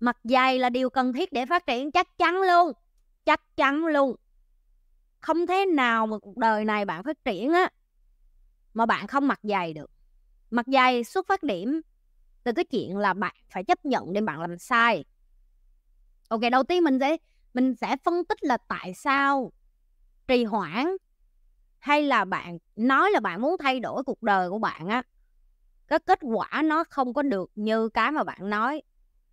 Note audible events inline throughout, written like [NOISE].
mặt dày là điều cần thiết để phát triển chắc chắn luôn chắc chắn luôn không thế nào mà cuộc đời này bạn phát triển á mà bạn không mặc dày được mặc dày xuất phát điểm từ cái chuyện là bạn phải chấp nhận để bạn làm sai ok đầu tiên mình sẽ mình sẽ phân tích là tại sao trì hoãn hay là bạn nói là bạn muốn thay đổi cuộc đời của bạn á cái kết quả nó không có được như cái mà bạn nói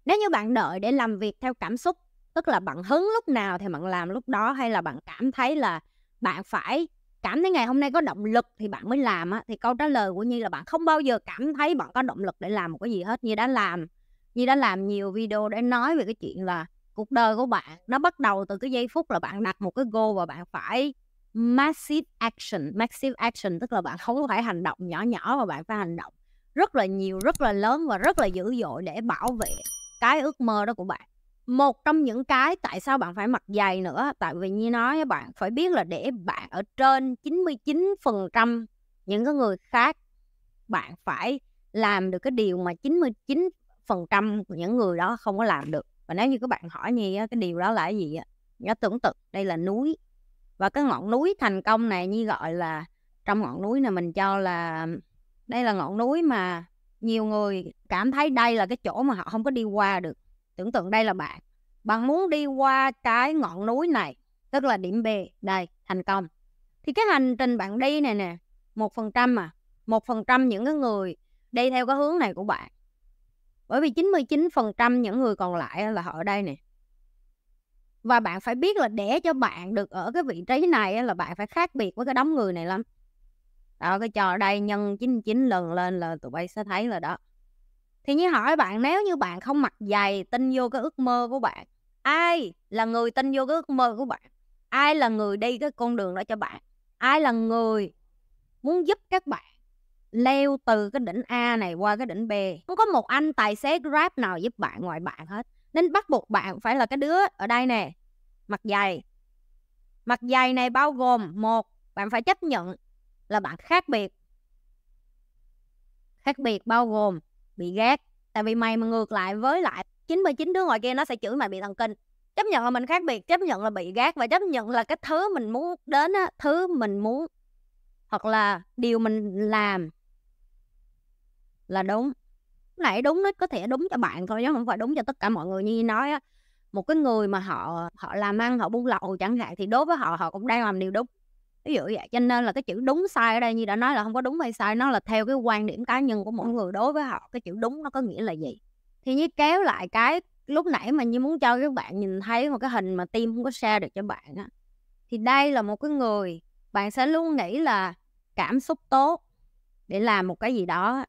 nếu như bạn đợi để làm việc theo cảm xúc, tức là bạn hứng lúc nào thì bạn làm lúc đó hay là bạn cảm thấy là bạn phải cảm thấy ngày hôm nay có động lực thì bạn mới làm á thì câu trả lời của Nhi là bạn không bao giờ cảm thấy bạn có động lực để làm một cái gì hết như đã làm như đã làm nhiều video để nói về cái chuyện là cuộc đời của bạn nó bắt đầu từ cái giây phút là bạn đặt một cái goal và bạn phải massive action massive action tức là bạn không phải hành động nhỏ nhỏ mà bạn phải hành động rất là nhiều rất là lớn và rất là dữ dội để bảo vệ cái ước mơ đó của bạn một trong những cái tại sao bạn phải mặc giày nữa tại vì như nói bạn phải biết là để bạn ở trên 99% những cái người khác bạn phải làm được cái điều mà 99 phần trăm những người đó không có làm được và nếu như các bạn hỏi nhi cái điều đó là cái gì nhớ tưởng tượng đây là núi và cái ngọn núi thành công này như gọi là trong ngọn núi này mình cho là đây là ngọn núi mà nhiều người cảm thấy đây là cái chỗ mà họ không có đi qua được tưởng tượng đây là bạn bạn muốn đi qua cái ngọn núi này tức là điểm B đây thành công thì cái hành trình bạn đi này nè một phần trăm mà một phần trăm những cái người đi theo cái hướng này của bạn bởi vì 99% những người còn lại là họ ở đây nè và bạn phải biết là để cho bạn được ở cái vị trí này là bạn phải khác biệt với cái đám người này lắm đó cái cho đây nhân 99 lần lên là tụi bay sẽ thấy là đó thì như hỏi bạn nếu như bạn không mặc giày tin vô cái ước mơ của bạn ai là người tin vô cái ước mơ của bạn ai là người đi cái con đường đó cho bạn ai là người muốn giúp các bạn leo từ cái đỉnh A này qua cái đỉnh B không có một anh tài xế Grab nào giúp bạn ngoài bạn hết nên bắt buộc bạn phải là cái đứa ở đây nè mặc giày mặc giày này bao gồm một bạn phải chấp nhận là bạn khác biệt khác biệt bao gồm bị ghét tại vì mày mà ngược lại với lại 99 đứa ngoài kia nó sẽ chửi mày bị thần kinh chấp nhận là mình khác biệt chấp nhận là bị gác và chấp nhận là cái thứ mình muốn đến á thứ mình muốn hoặc là điều mình làm là đúng nãy đúng nó có thể đúng cho bạn thôi chứ không phải đúng cho tất cả mọi người như nói á một cái người mà họ họ làm ăn họ buôn lậu chẳng hạn thì đối với họ họ cũng đang làm điều đúng ví dụ vậy cho nên là cái chữ đúng sai ở đây như đã nói là không có đúng hay sai nó là theo cái quan điểm cá nhân của mỗi người đối với họ cái chữ đúng nó có nghĩa là gì thì như kéo lại cái lúc nãy mà như muốn cho các bạn nhìn thấy một cái hình mà tim không có share được cho bạn á thì đây là một cái người bạn sẽ luôn nghĩ là cảm xúc tốt để làm một cái gì đó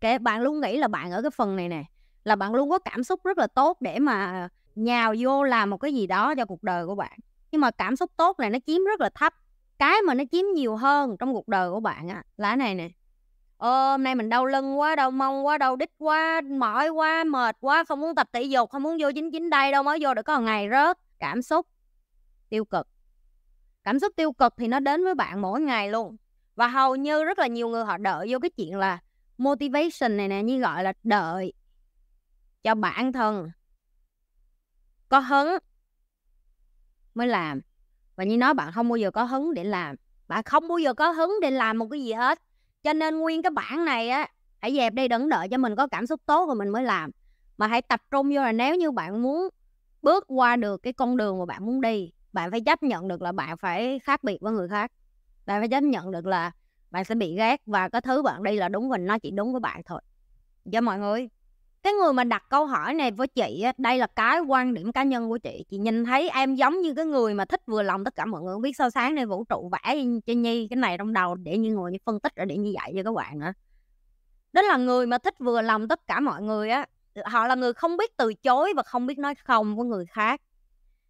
cái bạn luôn nghĩ là bạn ở cái phần này nè là bạn luôn có cảm xúc rất là tốt để mà nhào vô làm một cái gì đó cho cuộc đời của bạn nhưng mà cảm xúc tốt này nó chiếm rất là thấp cái mà nó chiếm nhiều hơn trong cuộc đời của bạn á lá này nè Ô, hôm nay mình đau lưng quá đau mông quá đau đít quá mỏi quá mệt quá không muốn tập thể dục không muốn vô chính chính đây đâu mới vô được có một ngày rớt cảm xúc tiêu cực cảm xúc tiêu cực thì nó đến với bạn mỗi ngày luôn và hầu như rất là nhiều người họ đợi vô cái chuyện là motivation này nè như gọi là đợi cho bản thân có hứng mới làm và như nói bạn không bao giờ có hứng để làm bạn không bao giờ có hứng để làm một cái gì hết cho nên nguyên cái bản này á hãy dẹp đi đừng đợi cho mình có cảm xúc tốt rồi mình mới làm mà hãy tập trung vô là nếu như bạn muốn bước qua được cái con đường mà bạn muốn đi bạn phải chấp nhận được là bạn phải khác biệt với người khác bạn phải chấp nhận được là bạn sẽ bị ghét và cái thứ bạn đi là đúng mình nó chỉ đúng với bạn thôi cho dạ mọi người cái người mà đặt câu hỏi này với chị đây là cái quan điểm cá nhân của chị chị nhìn thấy em giống như cái người mà thích vừa lòng tất cả mọi người không biết sao sáng này vũ trụ vẽ cho nhi cái này trong đầu để như ngồi như phân tích rồi để như dạy cho các bạn nữa đó là người mà thích vừa lòng tất cả mọi người á họ là người không biết từ chối và không biết nói không với người khác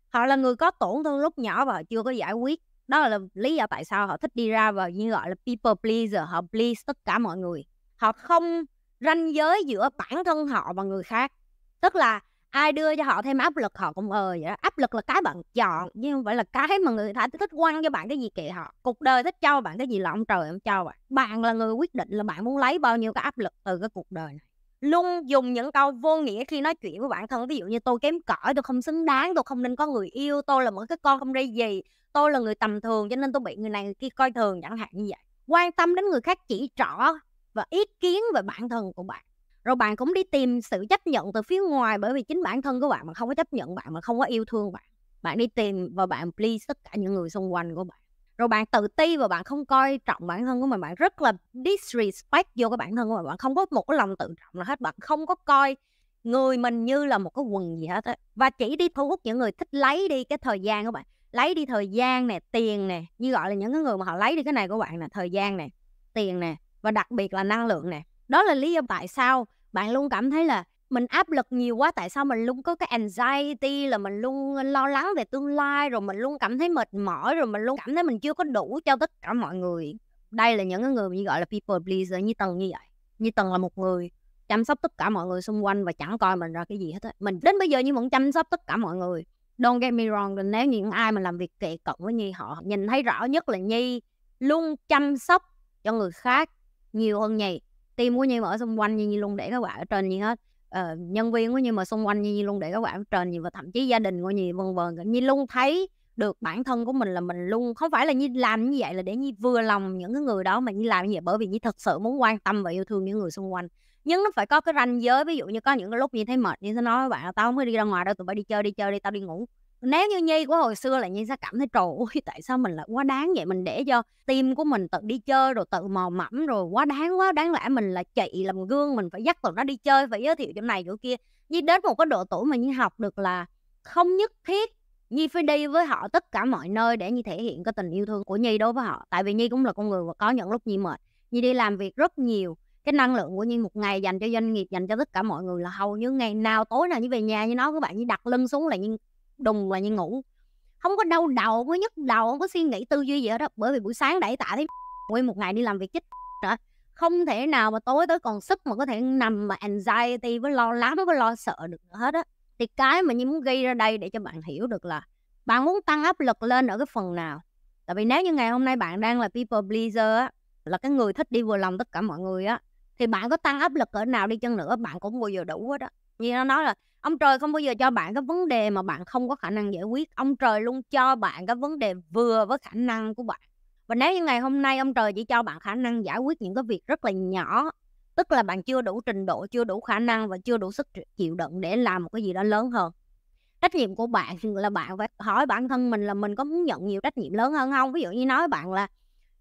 họ là người có tổn thương lúc nhỏ và họ chưa có giải quyết đó là lý do tại sao họ thích đi ra và như gọi là people pleaser họ please tất cả mọi người họ không ranh giới giữa bản thân họ và người khác tức là ai đưa cho họ thêm áp lực họ cũng ờ vậy đó. áp lực là cái bạn chọn nhưng không phải là cái mà người ta thích quăng cho bạn cái gì kệ họ cuộc đời thích cho bạn cái gì là ông trời ông cho bạn bạn là người quyết định là bạn muốn lấy bao nhiêu cái áp lực từ cái cuộc đời này luôn dùng những câu vô nghĩa khi nói chuyện với bản thân ví dụ như tôi kém cỏi tôi không xứng đáng tôi không nên có người yêu tôi là một cái con không ra gì tôi là người tầm thường cho nên tôi bị người này người kia coi thường chẳng hạn như vậy quan tâm đến người khác chỉ trỏ và ý kiến về bản thân của bạn rồi bạn cũng đi tìm sự chấp nhận từ phía ngoài bởi vì chính bản thân của bạn mà không có chấp nhận bạn mà không có yêu thương bạn bạn đi tìm và bạn please tất cả những người xung quanh của bạn rồi bạn tự ti và bạn không coi trọng bản thân của mình bạn rất là disrespect vô cái bản thân của mình bạn không có một cái lòng tự trọng nào hết bạn không có coi người mình như là một cái quần gì hết á và chỉ đi thu hút những người thích lấy đi cái thời gian của bạn lấy đi thời gian nè tiền nè như gọi là những cái người mà họ lấy đi cái này của bạn nè thời gian nè tiền nè và đặc biệt là năng lượng nè đó là lý do tại sao bạn luôn cảm thấy là mình áp lực nhiều quá tại sao mình luôn có cái anxiety là mình luôn lo lắng về tương lai rồi mình luôn cảm thấy mệt mỏi rồi mình luôn cảm thấy mình chưa có đủ cho tất cả mọi người đây là những cái người như gọi là people pleaser như tần như vậy như tần là một người chăm sóc tất cả mọi người xung quanh và chẳng coi mình ra cái gì hết á mình đến bây giờ như vẫn chăm sóc tất cả mọi người don't get me wrong nếu những ai mà làm việc kệ cận với nhi họ nhìn thấy rõ nhất là nhi luôn chăm sóc cho người khác nhiều hơn nhì, team của Nhi mà ở xung quanh Nhi luôn để các bạn ở trên Nhi hết ờ, nhân viên của Nhi mà xung quanh Nhi luôn để các bạn ở trên Nhi và thậm chí gia đình của Nhi vân vân Nhi luôn thấy được bản thân của mình là mình luôn không phải là như làm như vậy là để như vừa lòng những cái người đó mà như làm như vậy bởi vì như thật sự muốn quan tâm và yêu thương những người xung quanh nhưng nó phải có cái ranh giới ví dụ như có những cái lúc như thấy mệt như thế nói với bạn là tao không có đi ra ngoài đâu tụi bay đi chơi đi chơi đi tao đi ngủ nếu như nhi của hồi xưa là nhi sẽ cảm thấy trời ơi tại sao mình lại quá đáng vậy mình để cho tim của mình tự đi chơi rồi tự mò mẫm rồi quá đáng quá đáng lẽ mình là chị làm gương mình phải dắt tụi nó đi chơi phải giới thiệu chỗ này chỗ kia nhi đến một cái độ tuổi mà nhi học được là không nhất thiết nhi phải đi với họ tất cả mọi nơi để nhi thể hiện cái tình yêu thương của nhi đối với họ tại vì nhi cũng là con người và có những lúc nhi mệt nhi đi làm việc rất nhiều cái năng lượng của Nhi một ngày dành cho doanh nghiệp dành cho tất cả mọi người là hầu như ngày nào tối nào như về nhà như nó các bạn như đặt lưng xuống là Nhi đùng là như ngủ không có đau đầu không có nhức đầu không có suy nghĩ tư duy gì hết đó bởi vì buổi sáng đẩy tạ thấy [LAUGHS] nguyên một ngày đi làm việc chết nữa [LAUGHS] không thể nào mà tối tới còn sức mà có thể nằm mà anxiety với lo lắng với lo sợ được hết á thì cái mà như muốn ghi ra đây để cho bạn hiểu được là bạn muốn tăng áp lực lên ở cái phần nào tại vì nếu như ngày hôm nay bạn đang là people pleaser á là cái người thích đi vừa lòng tất cả mọi người á thì bạn có tăng áp lực ở nào đi chăng nữa bạn cũng vừa vừa đủ hết đó như nó nói là ông trời không bao giờ cho bạn cái vấn đề mà bạn không có khả năng giải quyết ông trời luôn cho bạn cái vấn đề vừa với khả năng của bạn và nếu như ngày hôm nay ông trời chỉ cho bạn khả năng giải quyết những cái việc rất là nhỏ tức là bạn chưa đủ trình độ chưa đủ khả năng và chưa đủ sức chịu đựng để làm một cái gì đó lớn hơn trách nhiệm của bạn là bạn phải hỏi bản thân mình là mình có muốn nhận nhiều trách nhiệm lớn hơn không ví dụ như nói bạn là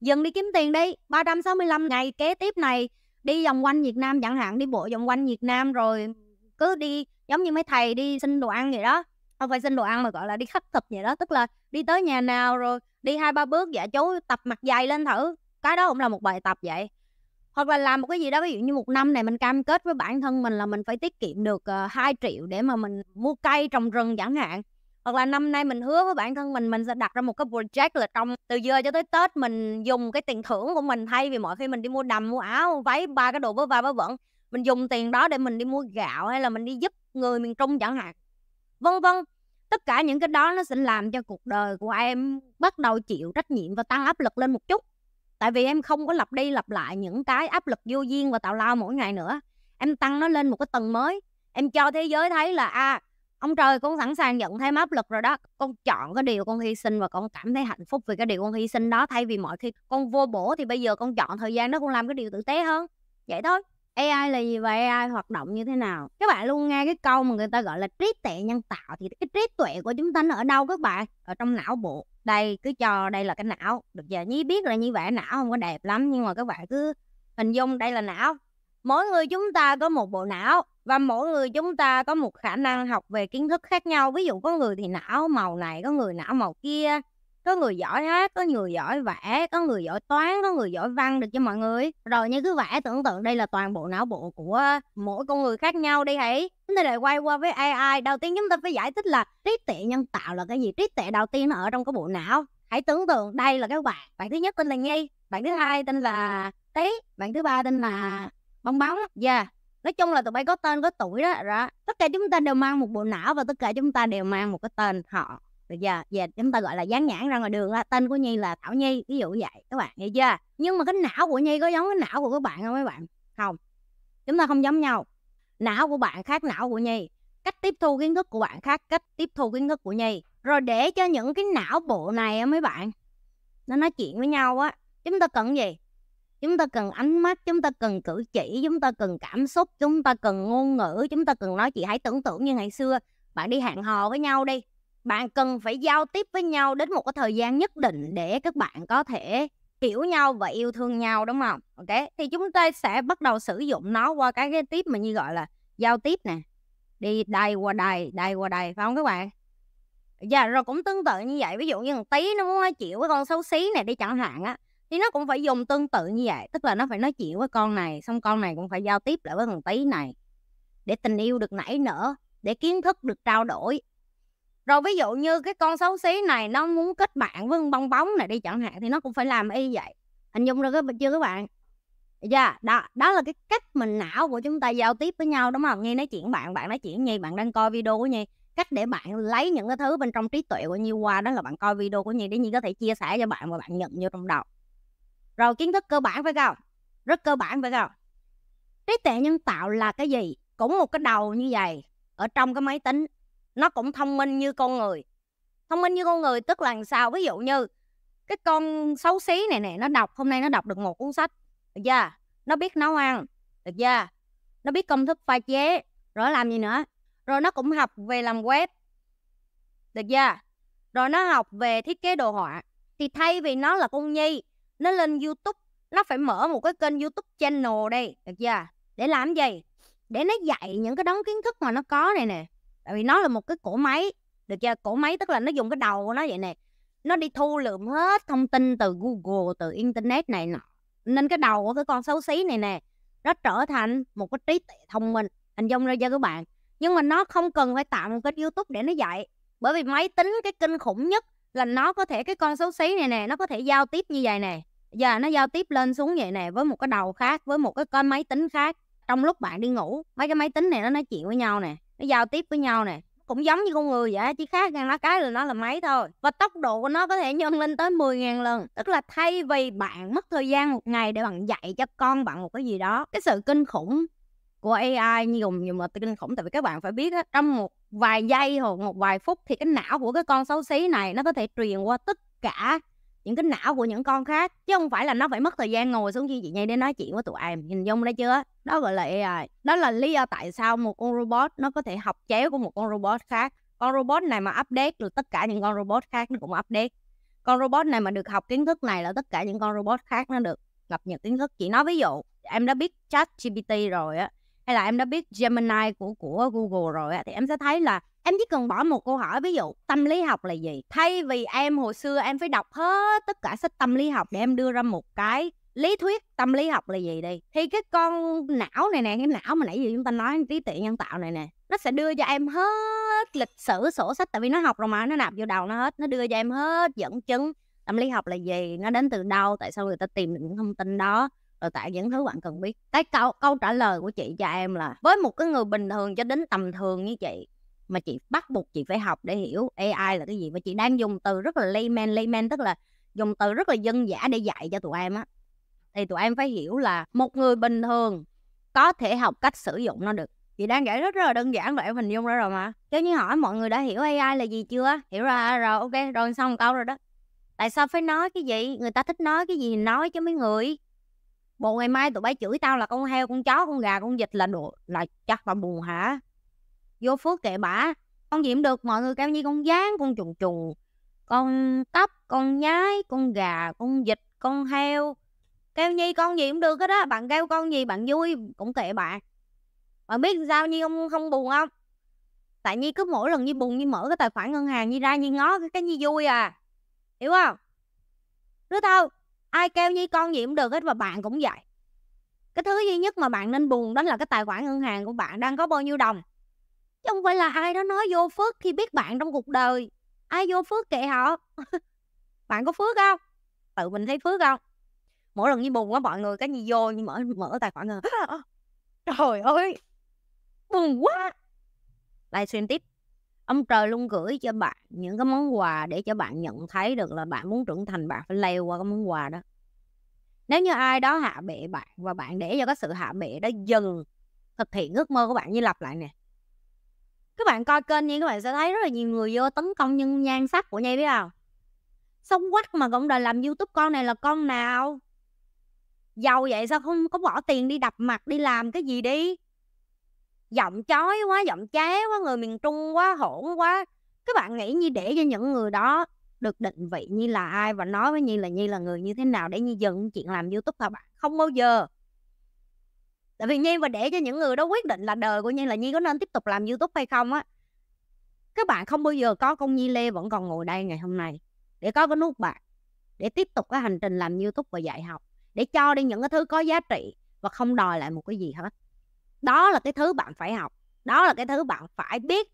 dừng đi kiếm tiền đi 365 ngày kế tiếp này đi vòng quanh Việt Nam chẳng hạn đi bộ vòng quanh Việt Nam rồi cứ đi giống như mấy thầy đi xin đồ ăn vậy đó không phải xin đồ ăn mà gọi là đi khắc thực vậy đó tức là đi tới nhà nào rồi đi hai ba bước dạ chú tập mặt dày lên thử cái đó cũng là một bài tập vậy hoặc là làm một cái gì đó ví dụ như một năm này mình cam kết với bản thân mình là mình phải tiết kiệm được uh, ờ, 2 triệu để mà mình mua cây trồng rừng chẳng hạn hoặc là năm nay mình hứa với bản thân mình mình sẽ đặt ra một cái project là trong từ giờ cho tới tết mình dùng cái tiền thưởng của mình thay vì mọi khi mình đi mua đầm mua áo váy ba cái đồ vớ va vớ vẩn mình dùng tiền đó để mình đi mua gạo hay là mình đi giúp người miền trung chẳng hạn vân vân tất cả những cái đó nó sẽ làm cho cuộc đời của em bắt đầu chịu trách nhiệm và tăng áp lực lên một chút tại vì em không có lặp đi lặp lại những cái áp lực vô duyên và tạo lao mỗi ngày nữa em tăng nó lên một cái tầng mới em cho thế giới thấy là à ông trời con sẵn sàng nhận thêm áp lực rồi đó con chọn cái điều con hy sinh và con cảm thấy hạnh phúc vì cái điều con hy sinh đó thay vì mọi khi con vô bổ thì bây giờ con chọn thời gian đó con làm cái điều tử tế hơn vậy thôi AI là gì và AI hoạt động như thế nào các bạn luôn nghe cái câu mà người ta gọi là trí tuệ nhân tạo thì cái trí tuệ của chúng ta nó ở đâu các bạn ở trong não bộ đây cứ cho đây là cái não được giờ nhí biết là như vậy não không có đẹp lắm nhưng mà các bạn cứ hình dung đây là não mỗi người chúng ta có một bộ não và mỗi người chúng ta có một khả năng học về kiến thức khác nhau ví dụ có người thì não màu này có người não màu kia có người giỏi hát có người giỏi vẽ có người giỏi toán có người giỏi văn được cho mọi người rồi như cứ vẽ tưởng tượng đây là toàn bộ não bộ của mỗi con người khác nhau đi hãy chúng ta lại quay qua với ai đầu tiên chúng ta phải giải thích là trí tuệ nhân tạo là cái gì trí tuệ đầu tiên nó ở trong cái bộ não hãy tưởng tượng đây là các bạn bạn thứ nhất tên là nhi bạn thứ hai tên là tí bạn thứ ba tên là bong bóng dạ yeah. nói chung là tụi bay có tên có tuổi đó rồi tất cả chúng ta đều mang một bộ não và tất cả chúng ta đều mang một cái tên họ được giờ về chúng ta gọi là dán nhãn ra ngoài đường là tên của nhi là thảo nhi ví dụ vậy các bạn hiểu chưa nhưng mà cái não của nhi có giống cái não của các bạn không mấy bạn không chúng ta không giống nhau não của bạn khác não của nhi cách tiếp thu kiến thức của bạn khác cách tiếp thu kiến thức của nhi rồi để cho những cái não bộ này mấy bạn nó nói chuyện với nhau á chúng ta cần gì chúng ta cần ánh mắt chúng ta cần cử chỉ chúng ta cần cảm xúc chúng ta cần ngôn ngữ chúng ta cần nói chuyện hãy tưởng tượng như ngày xưa bạn đi hẹn hò với nhau đi bạn cần phải giao tiếp với nhau đến một cái thời gian nhất định để các bạn có thể hiểu nhau và yêu thương nhau đúng không ok thì chúng ta sẽ bắt đầu sử dụng nó qua cái cái tiếp mà như gọi là giao tiếp nè đi đây qua đây đây qua đây phải không các bạn dạ rồi cũng tương tự như vậy ví dụ như thằng tí nó muốn nói chuyện với con xấu xí này đi chẳng hạn á thì nó cũng phải dùng tương tự như vậy tức là nó phải nói chuyện với con này xong con này cũng phải giao tiếp lại với thằng tí này để tình yêu được nảy nở để kiến thức được trao đổi rồi ví dụ như cái con xấu xí này nó muốn kết bạn với con bong bóng này đi chẳng hạn thì nó cũng phải làm y vậy hình dung ra cái chưa các bạn yeah, đó đó là cái cách mình não của chúng ta giao tiếp với nhau đúng không nghe nói chuyện bạn bạn nói chuyện nhi bạn đang coi video của nhi cách để bạn lấy những cái thứ bên trong trí tuệ của nhi qua đó là bạn coi video của nhi để nhi có thể chia sẻ cho bạn và bạn nhận vô trong đầu rồi kiến thức cơ bản phải không rất cơ bản phải không trí tuệ nhân tạo là cái gì cũng một cái đầu như vậy ở trong cái máy tính nó cũng thông minh như con người thông minh như con người tức là làm sao ví dụ như cái con xấu xí này nè nó đọc hôm nay nó đọc được một cuốn sách được chưa nó biết nấu ăn được chưa nó biết công thức pha chế rồi làm gì nữa rồi nó cũng học về làm web được chưa rồi nó học về thiết kế đồ họa thì thay vì nó là con nhi nó lên youtube nó phải mở một cái kênh youtube channel đây được chưa để làm gì để nó dạy những cái đống kiến thức mà nó có này nè tại vì nó là một cái cổ máy được chưa cổ máy tức là nó dùng cái đầu của nó vậy nè nó đi thu lượm hết thông tin từ google từ internet này nọ nên cái đầu của cái con xấu xí này nè nó trở thành một cái trí tuệ thông minh anh dung ra cho các bạn nhưng mà nó không cần phải tạo một kênh youtube để nó dạy bởi vì máy tính cái kinh khủng nhất là nó có thể cái con xấu xí này nè nó có thể giao tiếp như vậy nè giờ nó giao tiếp lên xuống vậy nè với một cái đầu khác với một cái con máy tính khác trong lúc bạn đi ngủ mấy cái máy tính này nó nói chuyện với nhau nè nó giao tiếp với nhau nè cũng giống như con người vậy chỉ khác rằng nó cái là nó là máy thôi và tốc độ của nó có thể nhân lên tới 10.000 lần tức là thay vì bạn mất thời gian một ngày để bạn dạy cho con bạn một cái gì đó cái sự kinh khủng của AI như dùng nhiều mà kinh khủng tại vì các bạn phải biết á, trong một vài giây hoặc một vài phút thì cái não của cái con xấu xí này nó có thể truyền qua tất cả những cái não của những con khác chứ không phải là nó phải mất thời gian ngồi xuống như chị Nhi để nói chuyện với tụi em hình dung đấy chưa đó gọi là AI đó là lý do tại sao một con robot nó có thể học chéo của một con robot khác con robot này mà update được tất cả những con robot khác nó cũng update con robot này mà được học kiến thức này là tất cả những con robot khác nó được cập nhật kiến thức chị nói ví dụ em đã biết chat GPT rồi á hay là em đã biết Gemini của của Google rồi á thì em sẽ thấy là em chỉ cần bỏ một câu hỏi ví dụ tâm lý học là gì thay vì em hồi xưa em phải đọc hết tất cả sách tâm lý học để em đưa ra một cái lý thuyết tâm lý học là gì đi thì cái con não này nè cái não mà nãy giờ chúng ta nói trí tuệ nhân tạo này nè nó sẽ đưa cho em hết lịch sử sổ sách tại vì nó học rồi mà nó nạp vô đầu nó hết nó đưa cho em hết dẫn chứng tâm lý học là gì nó đến từ đâu tại sao người ta tìm được những thông tin đó rồi tại những thứ bạn cần biết cái câu câu trả lời của chị cho em là với một cái người bình thường cho đến tầm thường như chị mà chị bắt buộc chị phải học để hiểu AI là cái gì và chị đang dùng từ rất là layman layman tức là dùng từ rất là dân giả để dạy cho tụi em á thì tụi em phải hiểu là một người bình thường có thể học cách sử dụng nó được chị đang giải rất rất là đơn giản và em hình dung ra rồi mà chứ như hỏi mọi người đã hiểu AI là gì chưa hiểu ra à, rồi ok rồi xong câu rồi đó tại sao phải nói cái gì người ta thích nói cái gì nói chứ mấy người bộ ngày mai tụi bay chửi tao là con heo con chó con gà con vịt là đồ là chắc là buồn hả vô phước kệ bả con diệm được mọi người cao như con gián con trùng trùng con cóc con nhái con gà con vịt con heo kêu nhi con gì cũng được hết á bạn kêu con gì bạn vui cũng kệ bạn bạn biết sao nhi không không buồn không tại nhi cứ mỗi lần nhi buồn nhi mở cái tài khoản ngân hàng nhi ra nhi ngó cái, cái nhi vui à hiểu không đứa tao ai kêu nhi con gì cũng được hết và bạn cũng vậy cái thứ duy nhất mà bạn nên buồn đó là cái tài khoản ngân hàng của bạn đang có bao nhiêu đồng chứ không phải là ai đó nói vô phước khi biết bạn trong cuộc đời ai vô phước kệ họ [LAUGHS] bạn có phước không tự mình thấy phước không mỗi lần như buồn quá mọi người cái gì vô như mở mở tài khoản rồi [LAUGHS] trời ơi buồn quá lại livestream tiếp ông trời luôn gửi cho bạn những cái món quà để cho bạn nhận thấy được là bạn muốn trưởng thành bạn phải leo qua cái món quà đó nếu như ai đó hạ bệ bạn và bạn để cho cái sự hạ bệ đó dừng thực hiện ước mơ của bạn như lặp lại nè các bạn coi kênh nha các bạn sẽ thấy rất là nhiều người vô tấn công nhân nhan sắc của nhi biết không xong quắc mà cũng đời làm youtube con này là con nào giàu vậy sao không có bỏ tiền đi đập mặt đi làm cái gì đi giọng chói quá giọng cháy quá người miền trung quá hỗn quá các bạn nghĩ như để cho những người đó được định vị như là ai và nói với nhi là nhi là người như thế nào để nhi dừng chuyện làm youtube hả bạn không bao giờ tại vì nhi mà để cho những người đó quyết định là đời của nhi là nhi có nên tiếp tục làm youtube hay không á các bạn không bao giờ có con nhi lê vẫn còn ngồi đây ngày hôm nay để có cái nút bạc để tiếp tục cái hành trình làm youtube và dạy học để cho đi những cái thứ có giá trị và không đòi lại một cái gì hết đó là cái thứ bạn phải học đó là cái thứ bạn phải biết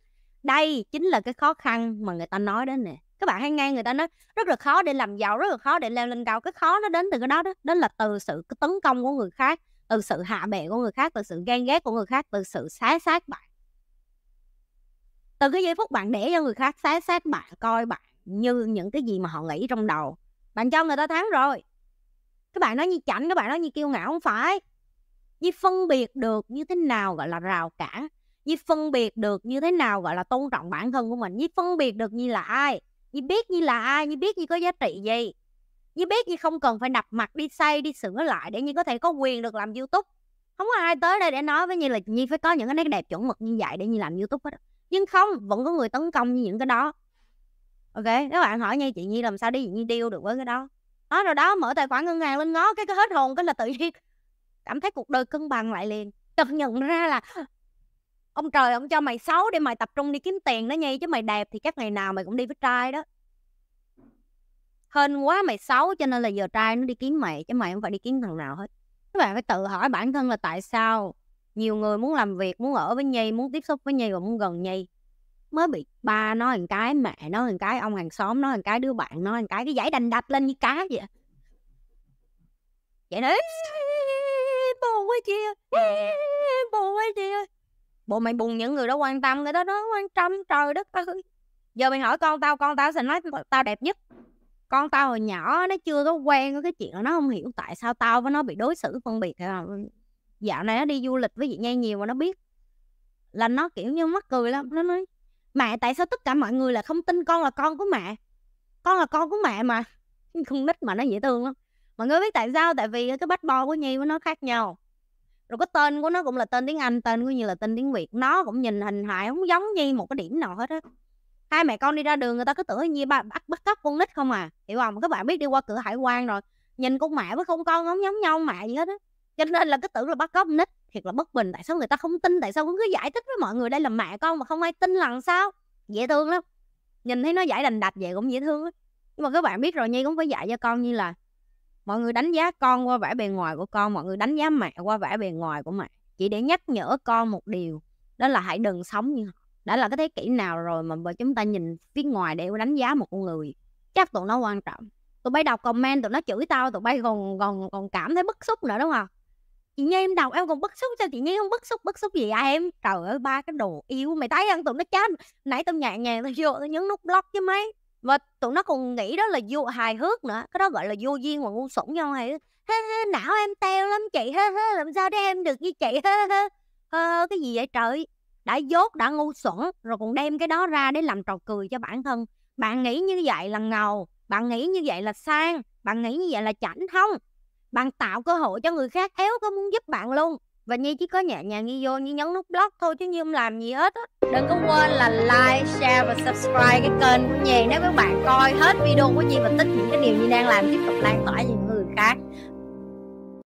đây chính là cái khó khăn mà người ta nói đến nè các bạn hay nghe người ta nói rất là khó để làm giàu rất là khó để leo lên cao cái khó nó đến từ cái đó đó đó là từ sự tấn công của người khác từ sự hạ bệ của người khác từ sự ghen ghét của người khác từ sự xé xác bạn từ cái giây phút bạn để cho người khác xé xác bạn coi bạn như những cái gì mà họ nghĩ trong đầu bạn cho người ta thắng rồi các bạn nói như chảnh các bạn nói như kiêu ngạo không phải như phân biệt được như thế nào gọi là rào cản như phân biệt được như thế nào gọi là tôn trọng bản thân của mình như phân biệt được như là ai như biết như là ai như biết như có giá trị gì Nhi biết Nhi không cần phải đập mặt đi xây đi sửa lại để như có thể có quyền được làm YouTube không có ai tới đây để nói với như là Nhi phải có những cái nét đẹp chuẩn mực như vậy để như làm YouTube hết nhưng không vẫn có người tấn công như những cái đó ok các bạn hỏi nha chị Nhi làm sao đi Nhi điêu được với cái đó đó rồi đó mở tài khoản ngân hàng lên ngó cái cái hết hồn cái là tự nhiên [LAUGHS] cảm thấy cuộc đời cân bằng lại liền chợt nhận ra là ông trời ông cho mày xấu để mày tập trung đi kiếm tiền đó nhi chứ mày đẹp thì chắc ngày nào mày cũng đi với trai đó hên quá mày xấu cho nên là giờ trai nó đi kiếm mày chứ mày không phải đi kiếm thằng nào hết các bạn phải tự hỏi bản thân là tại sao nhiều người muốn làm việc muốn ở với nhi muốn tiếp xúc với nhi và muốn gần nhi mới bị ba nói một cái mẹ nói một cái ông hàng xóm nói một cái đứa bạn nói một cái cái giải đành đạch lên như cá vậy vậy đấy bồ quá chia bồ quá chia bộ mày buồn những người đó quan tâm người đó nó quan tâm trời đất ơi giờ mày hỏi con tao con tao sẽ nói tao đẹp nhất con tao hồi nhỏ nó chưa có quen với cái chuyện nó không hiểu tại sao tao với nó bị đối xử phân biệt ừ, dạo này nó đi du lịch với chị Nhan nhiều mà nó biết là nó kiểu như mắc cười lắm nó nói mẹ tại sao tất cả mọi người là không tin con là con của mẹ con là con của mẹ mà [LAUGHS] con nít mà nó dễ thương lắm mọi người biết tại sao tại vì cái bách bo của nhi với nó khác nhau rồi cái tên của nó cũng là tên tiếng anh tên của nhi là tên tiếng việt nó cũng nhìn hình hài không giống nhi một cái điểm nào hết á hai mẹ con đi ra đường người ta cứ tưởng như bà bắt bắt cóc con nít không à hiểu không các bạn biết đi qua cửa hải quan rồi nhìn con mẹ với con con ngóng nhóm nhau mẹ gì hết á cho nên là cứ tưởng là bắt cóc nít thiệt là bất bình tại sao người ta không tin tại sao cứ giải thích với mọi người đây là mẹ con mà không ai tin là sao dễ thương lắm nhìn thấy nó giải đành đạch vậy cũng dễ thương lắm. nhưng mà các bạn biết rồi nhi cũng phải dạy cho con như là mọi người đánh giá con qua vẻ bề ngoài của con mọi người đánh giá mẹ qua vẻ bề ngoài của mẹ chỉ để nhắc nhở con một điều đó là hãy đừng sống như họ đã là cái thế kỷ nào rồi mà chúng ta nhìn phía ngoài để đánh giá một con người chắc tụi nó quan trọng tụi bay đọc comment tụi nó chửi tao tụi bay còn còn còn cảm thấy bức xúc nữa đúng không chị nhi em đọc em còn bức xúc sao chị nhi không bức xúc bức xúc gì à em trời ơi ba cái đồ yêu mày thấy ăn tụi nó chán nãy tao nhẹ nhàng tao vô tao nhấn nút block chứ mấy và tụi nó còn nghĩ đó là vô hài hước nữa cái đó gọi là vô duyên và ngu sủng nhau hay hê hê não em teo lắm chị hê hê làm sao để em được như chị hê hê ờ, cái gì vậy trời đã dốt đã ngu xuẩn rồi còn đem cái đó ra để làm trò cười cho bản thân bạn nghĩ như vậy là ngầu bạn nghĩ như vậy là sang bạn nghĩ như vậy là chảnh không bạn tạo cơ hội cho người khác éo có muốn giúp bạn luôn và nhi chỉ có nhẹ nhàng đi vô như nhấn nút block thôi chứ như không làm gì hết á đừng có quên là like share và subscribe cái kênh của nhi nếu các bạn coi hết video của nhi và thích những cái điều nhi đang làm tiếp tục lan tỏa những người khác